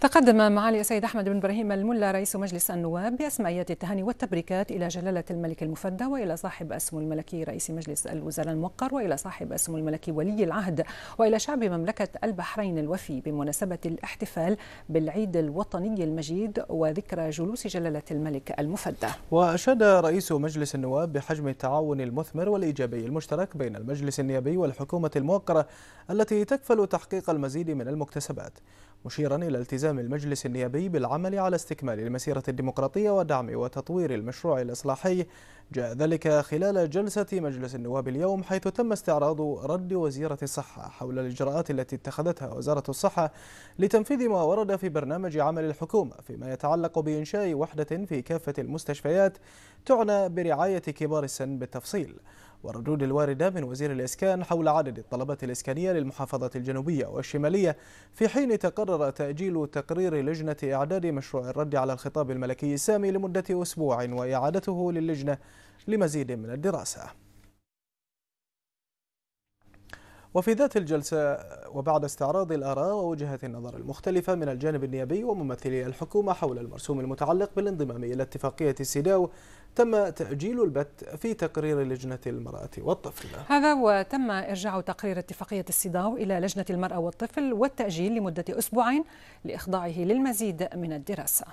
تقدم معالي السيد أحمد بن إبراهيم الملا رئيس مجلس النواب بأسمائيات التهاني والتبريكات إلى جلالة الملك المفدى وإلى صاحب السمو الملكي رئيس مجلس الوزراء الموقر وإلى صاحب السمو الملكي ولي العهد وإلى شعب مملكة البحرين الوفي بمناسبة الاحتفال بالعيد الوطني المجيد وذكرى جلوس جلالة الملك المفدى. وأشاد رئيس مجلس النواب بحجم التعاون المثمر والإيجابي المشترك بين المجلس النيابي والحكومة الموقرة التي تكفل تحقيق المزيد من المكتسبات. مشيرا إلى التزام المجلس النيابي بالعمل على استكمال المسيرة الديمقراطية ودعم وتطوير المشروع الإصلاحي جاء ذلك خلال جلسة مجلس النواب اليوم حيث تم استعراض رد وزيرة الصحة حول الإجراءات التي اتخذتها وزارة الصحة لتنفيذ ما ورد في برنامج عمل الحكومة فيما يتعلق بإنشاء وحدة في كافة المستشفيات تعنى برعاية كبار السن بالتفصيل والردود الواردة من وزير الإسكان حول عدد الطلبات الإسكانية للمحافظة الجنوبية والشمالية في حين تقرر تأجيل تقرير لجنة إعداد مشروع الرد على الخطاب الملكي السامي لمدة أسبوع وإعادته للجنة لمزيد من الدراسة وفي ذات الجلسة وبعد استعراض الآراء ووجهات النظر المختلفة من الجانب النيابي وممثلي الحكومة حول المرسوم المتعلق بالانضمام إلى اتفاقية السيداو تم تأجيل البت في تقرير لجنة المرأة والطفل هذا وتم إرجاع تقرير اتفاقية السيداو إلى لجنة المرأة والطفل والتأجيل لمدة أسبوعين لإخضاعه للمزيد من الدراسة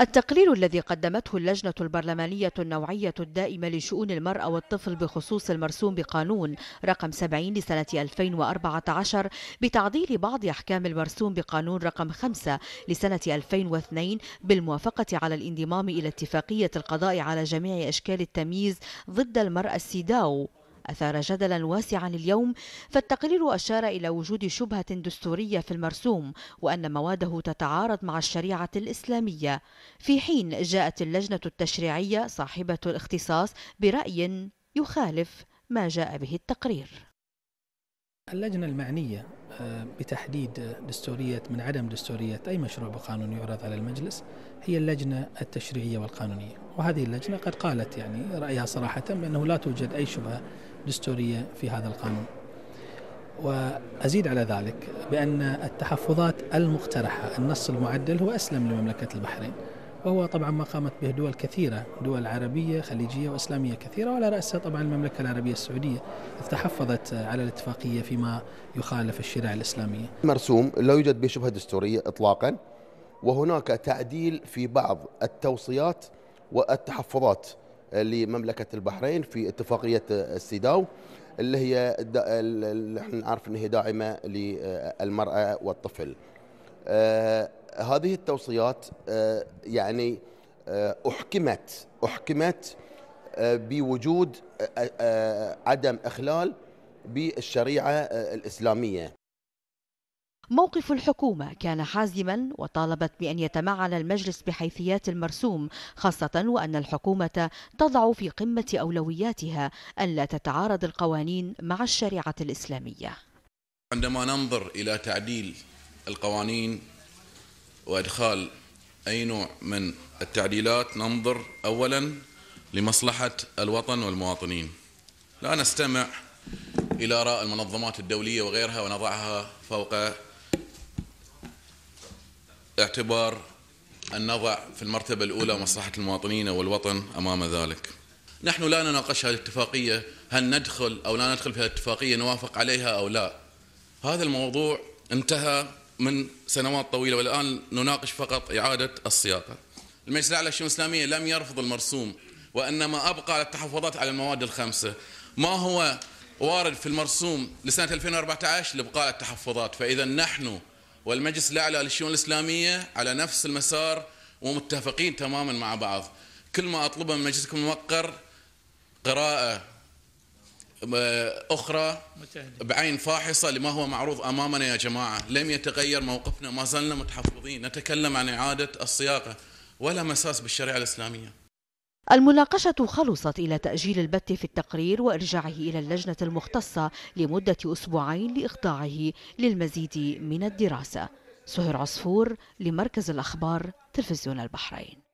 التقرير الذي قدمته اللجنة البرلمانية النوعية الدائمة لشؤون المرأة والطفل بخصوص المرسوم بقانون رقم 70 لسنة 2014 بتعديل بعض أحكام المرسوم بقانون رقم 5 لسنة 2002 بالموافقة على الانضمام إلى اتفاقية القضاء على جميع أشكال التمييز ضد المرأة السيداو أثار جدلا واسعا اليوم فالتقرير أشار إلى وجود شبهة دستورية في المرسوم وأن مواده تتعارض مع الشريعة الإسلامية في حين جاءت اللجنة التشريعية صاحبة الاختصاص برأي يخالف ما جاء به التقرير اللجنة المعنية آه، بتحديد دستورية من عدم دستورية أي مشروع بقانون يعرض على المجلس هي اللجنة التشريعية والقانونية وهذه اللجنة قد قالت يعني رأيها صراحة بأنه لا توجد أي شبهة دستورية في هذا القانون وأزيد على ذلك بأن التحفظات المقترحة النص المعدل هو أسلم لمملكة البحرين وهو طبعا ما قامت به دول كثيرة دول عربية خليجية وإسلامية كثيرة وعلى رأسها طبعا المملكة العربية السعودية إذ تحفظت على الاتفاقية فيما يخالف الشريعة الإسلامية مرسوم لا يوجد به شبهة دستورية إطلاقا وهناك تعديل في بعض التوصيات والتحفظات لمملكة البحرين في اتفاقية السيداو اللي هي اللي احنا نعرف ان هي داعمه للمراه والطفل. آه، هذه التوصيات آه، يعني آه، أحكمت أحكمت بوجود عدم إخلال بالشريعة الإسلامية موقف الحكومة كان حازما وطالبت بأن يتمعن المجلس بحيثيات المرسوم خاصة وأن الحكومة تضع في قمة أولوياتها ألا تتعارض القوانين مع الشريعة الإسلامية عندما ننظر إلى تعديل القوانين وإدخال أي نوع من التعديلات ننظر أولا لمصلحة الوطن والمواطنين لا نستمع إلى آراء المنظمات الدولية وغيرها ونضعها فوق اعتبار أن نضع في المرتبة الأولى مصلحة المواطنين والوطن أمام ذلك نحن لا نناقش هذه الاتفاقية هل ندخل أو لا ندخل في هذه الاتفاقية نوافق عليها أو لا هذا الموضوع انتهى من سنوات طويلة والآن نناقش فقط إعادة الصياغة المجلس الأعلى للشؤون الإسلامية لم يرفض المرسوم وإنما أبقى على التحفظات على المواد الخمسة ما هو وارد في المرسوم لسنة 2014 لإبقاء التحفظات فإذا نحن والمجلس الأعلى للشؤون الإسلامية على نفس المسار ومتفقين تماما مع بعض كل ما أطلبه من مجلسكم الموقر قراءة أخرى بعين فاحصة لما هو معروض أمامنا يا جماعة لم يتغير موقفنا ما زلنا متحفظين نتكلم عن إعادة الصياغة ولا مساس بالشريعة الإسلامية المناقشة خلصت إلى تأجيل البت في التقرير وإرجاعه إلى اللجنة المختصة لمدة أسبوعين لإخضاعه للمزيد من الدراسة سهير عصفور لمركز الأخبار تلفزيون البحرين